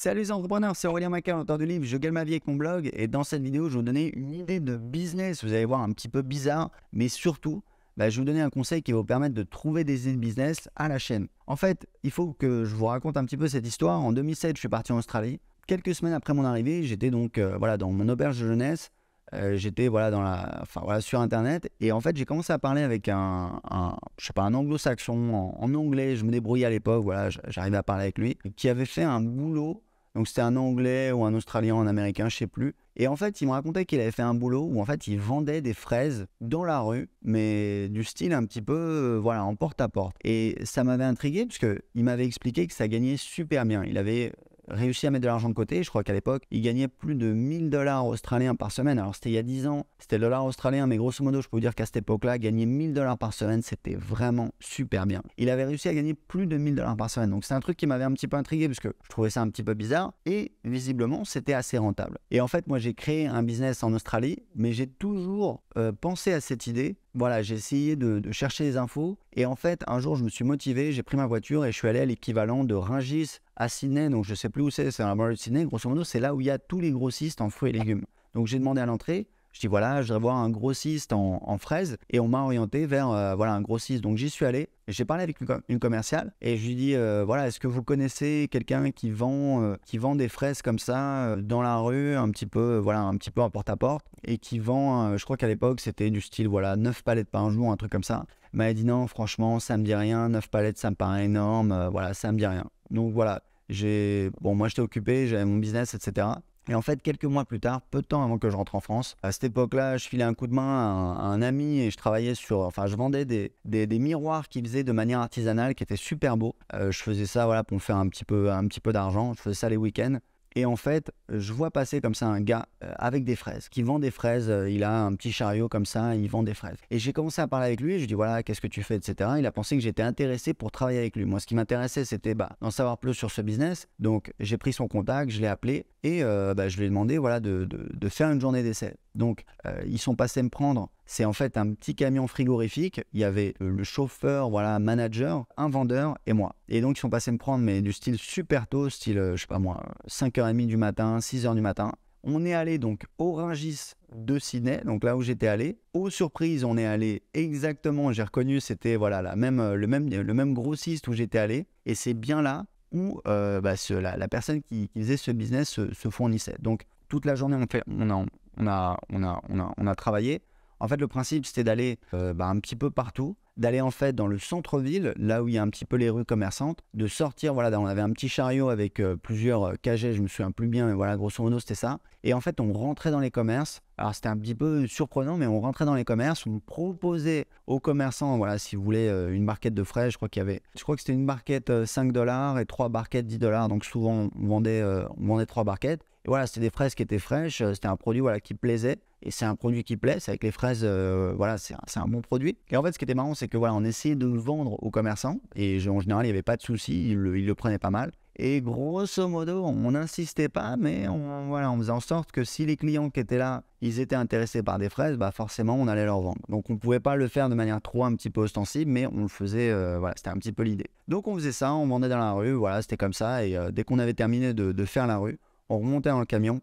Salut les entrepreneurs, c'est Aurélien Maca, auteur du livre Je gagne ma vie avec mon blog. Et dans cette vidéo, je vais vous donner une idée de business, vous allez voir un petit peu bizarre, mais surtout, bah, je vais vous donner un conseil qui va vous permettre de trouver des idées de business à la chaîne. En fait, il faut que je vous raconte un petit peu cette histoire. En 2007, je suis parti en Australie. Quelques semaines après mon arrivée, j'étais donc euh, voilà, dans mon auberge de jeunesse. Euh, j'étais voilà, dans la, sur Internet. Et en fait, j'ai commencé à parler avec un, je sais pas, un anglo-saxon en, en, anglais. Je me débrouillais à l'époque, voilà, j'arrivais à parler avec lui, qui avait fait un boulot donc c'était un Anglais ou un Australien, un Américain, je sais plus. Et en fait, il me racontait qu'il avait fait un boulot où en fait il vendait des fraises dans la rue, mais du style un petit peu, euh, voilà, en porte à porte. Et ça m'avait intrigué parce que il m'avait expliqué que ça gagnait super bien. Il avait réussi à mettre de l'argent de côté. Je crois qu'à l'époque, il gagnait plus de 1000 dollars australiens par semaine. Alors, c'était il y a 10 ans, c'était le dollar australien, mais grosso modo, je peux vous dire qu'à cette époque-là, gagner 1000 dollars par semaine, c'était vraiment super bien. Il avait réussi à gagner plus de 1000 dollars par semaine. Donc, c'est un truc qui m'avait un petit peu intrigué parce que je trouvais ça un petit peu bizarre et visiblement, c'était assez rentable. Et en fait, moi, j'ai créé un business en Australie, mais j'ai toujours euh, pensé à cette idée voilà, j'ai essayé de, chercher des infos. Et en fait, un jour, je me suis motivé, j'ai pris ma voiture et je suis allé à l'équivalent de Ringis à Sydney. Donc, je ne sais plus où c'est, c'est dans la banlieue de Sydney. Grosso modo, c'est là où il y a tous les grossistes en fruits et légumes. Donc, j'ai demandé à l'entrée je dis voilà, je voudrais voir un grossiste en, fraises et on m'a orienté vers euh, voilà un grossiste. Donc j'y suis allé. J'ai parlé avec une, commerciale et je lui dis euh, voilà est-ce que vous connaissez quelqu'un qui vend euh, qui vend des fraises comme ça dans la rue un petit peu voilà un petit peu porte à porte et qui vend je crois qu'à l'époque c'était du style voilà neuf palettes par jour un truc comme ça. Mais elle dit non franchement ça me dit rien neuf palettes ça me paraît énorme voilà ça me dit rien. Donc voilà j'ai bon moi j'étais occupé j'avais mon business etc et en fait, quelques mois plus tard, peu de temps avant que je rentre en France, à cette époque-là, je filais un coup de main à un, ami et je travaillais sur. Enfin, je vendais des, des, miroirs qu'il faisait de manière artisanale qui étaient super beaux. Euh, je faisais ça voilà, pour me faire un petit peu, un petit peu d'argent. Je faisais ça les week-ends. Et en fait, je vois passer comme ça un gars euh, avec des fraises, qui vend des fraises. Euh, il a un petit chariot comme ça, il vend des fraises. Et j'ai commencé à parler avec lui. je lui dis voilà, qu'est-ce que tu fais, etc. Il a pensé que j'étais intéressé pour travailler avec lui. Moi, ce qui m'intéressait, c'était bah, d'en savoir plus sur ce business. Donc, j'ai pris son contact, je l'ai appelé et euh, bah, je lui ai demandé voilà de, faire une journée d'essai. Donc, ils sont passés me prendre c'est en fait un petit camion frigorifique. Il y avait euh, le chauffeur, voilà, un manager, un vendeur et moi. Et donc, ils sont passés me prendre, mais du style super tôt, style, euh, je sais pas moi, 5h30 du matin, 6h du matin. On est allé donc au Ringis de Sydney, donc là où j'étais allé. Aux surprises, on est allé exactement, j'ai reconnu, c'était voilà la même, euh, le, même, le même grossiste où j'étais allé. Et c'est bien là où bah, la, personne qui, faisait ce business se, fournissait. Donc toute la journée, on, fait, on, on, a, on, a, on, a, on a travaillé. En fait, le principe, c'était d'aller euh, bah, un petit peu partout, d'aller en fait dans le centre-ville, là où il y a un petit peu les rues commerçantes, de sortir, voilà, on avait un petit chariot avec euh, plusieurs euh, cagets, je me souviens plus bien, mais voilà, grosso modo, c'était ça. Et en fait, on rentrait dans les commerces. Alors, c'était un petit peu surprenant, mais on rentrait dans les commerces, on proposait aux commerçants, voilà, si vous voulez, une barquette de frais, je crois qu'il y avait, je crois que c'était une barquette 5 dollars et trois barquettes 10 dollars, donc souvent, on vendait, on vendait trois barquettes. Et voilà, c'était des fraises qui étaient fraîches, c'était un produit, voilà, qui plaisait et c'est un produit qui plaît, c'est avec les fraises, euh, voilà, c'est un, un, bon produit. Et en fait, ce qui était marrant, c'est que voilà, on essayait de le vendre aux commerçants, et en général, il n'y avait pas de souci, ils le, prenaient pas mal. Et grosso modo, on n'insistait pas, mais on, voilà, on faisait en sorte que si les clients qui étaient là, ils étaient intéressés par des fraises, bah forcément, on allait leur vendre. Donc, on ne pouvait pas le faire de manière trop un petit peu ostensible, mais on le faisait, euh, voilà, c'était un petit peu l'idée. Donc, on faisait ça, on vendait dans la rue, voilà, c'était comme ça, et euh, dès qu'on avait terminé de, faire la rue, on remontait dans le camion,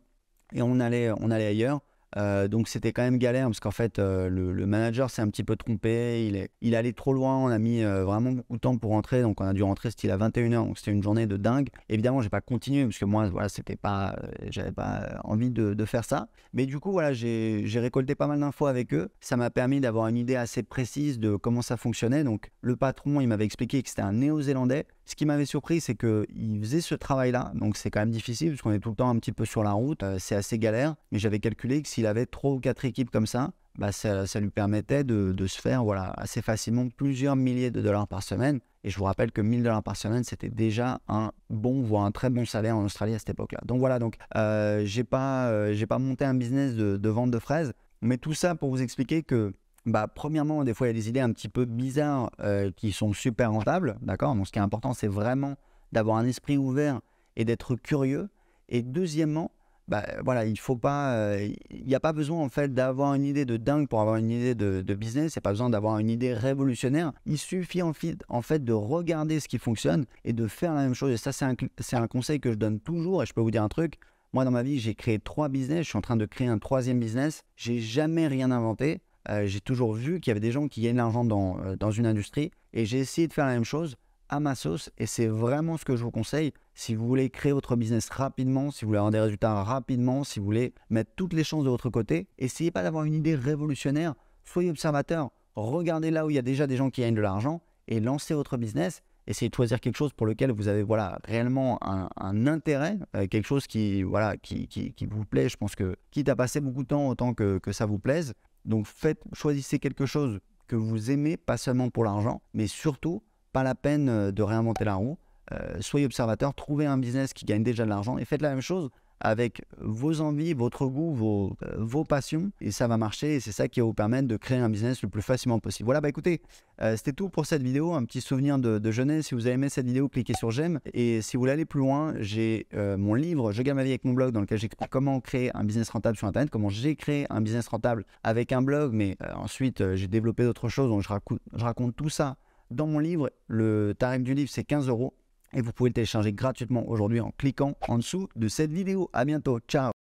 et on allait, on allait ailleurs euh, donc c'était quand même galère parce qu'en fait euh, le, manager s'est un petit peu trompé, il est, il allait trop loin, on a mis euh, vraiment beaucoup de temps pour rentrer, donc on a dû rentrer style à 21h, donc c'était une journée de dingue. Évidemment j'ai pas continué parce que moi voilà c'était pas, j'avais pas envie de, faire ça, mais du coup voilà j'ai récolté pas mal d'infos avec eux, ça m'a permis d'avoir une idée assez précise de comment ça fonctionnait. Donc le patron il m'avait expliqué que c'était un néo-zélandais ce qui m'avait surpris, c'est qu'il faisait ce travail-là, donc c'est quand même difficile, puisqu'on est tout le temps un petit peu sur la route, euh, c'est assez galère, mais j'avais calculé que s'il avait trois ou quatre équipes comme ça, bah ça, lui permettait de, se faire voilà, assez facilement plusieurs milliers de dollars par semaine. Et je vous rappelle que 1000 dollars par semaine, c'était déjà un bon, voire un très bon salaire en Australie à cette époque-là. Donc voilà, donc euh, j'ai pas, euh, monté un business de vente de fraises, mais tout ça pour vous expliquer que bah, Premièrement, des fois, il y a des idées un petit peu bizarres euh, qui sont super rentables, d'accord Donc, ce qui est important, c'est vraiment d'avoir un esprit ouvert et d'être curieux. Et deuxièmement, bah, voilà, il faut pas, euh, il n'y a pas besoin en fait d'avoir une idée de dingue pour avoir une idée de, business. Il n'y a pas besoin d'avoir une idée révolutionnaire. Il suffit en fait, en fait de regarder ce qui fonctionne et de faire la même chose. Et ça, c'est un, c'est un conseil que je donne toujours. Et je peux vous dire un truc. Moi, dans ma vie, j'ai créé trois business. Je suis en train de créer un troisième business. J'ai jamais rien inventé. Euh, j'ai toujours vu qu'il y avait des gens qui gagnent l'argent dans, euh, dans une industrie et j'ai essayé de faire la même chose à ma sauce et c'est vraiment ce que je vous conseille si vous voulez créer votre business rapidement, si vous voulez avoir des résultats rapidement, si vous voulez mettre toutes les chances de votre côté, essayez pas d'avoir une idée révolutionnaire, soyez observateur, regardez là où il y a déjà des gens qui gagnent de l'argent et lancez votre business. Essayez de choisir quelque chose pour lequel vous avez voilà réellement un, intérêt, euh, quelque chose qui voilà qui, vous plaît. Je pense que quitte à passer beaucoup de temps autant que, que ça vous plaise, donc choisissez quelque chose que vous aimez, pas seulement pour l'argent, mais surtout, pas la peine euh, de réinventer la roue. Euh, soyez observateur, trouvez un business qui gagne déjà de l'argent et faites la même chose avec vos envies, votre goût, euh, vos, passions, et ça va marcher, et c'est ça qui va vous permettre de créer un business le plus facilement possible. Voilà, bah écoutez, euh, c'était tout pour cette vidéo, un petit souvenir de, jeunesse. Si vous avez aimé cette vidéo, cliquez sur j'aime, et si vous voulez aller plus loin, j'ai euh, mon livre Je gagne ma vie avec mon blog, dans lequel j'explique comment créer un business rentable sur Internet, comment j'ai créé un business rentable avec un blog, mais ensuite j'ai développé d'autres choses, donc je raconte, je raconte tout ça dans mon livre. Le tarif du livre, c'est 15 euros et vous pouvez télécharger gratuitement aujourd'hui en cliquant en dessous de cette vidéo. À bientôt, ciao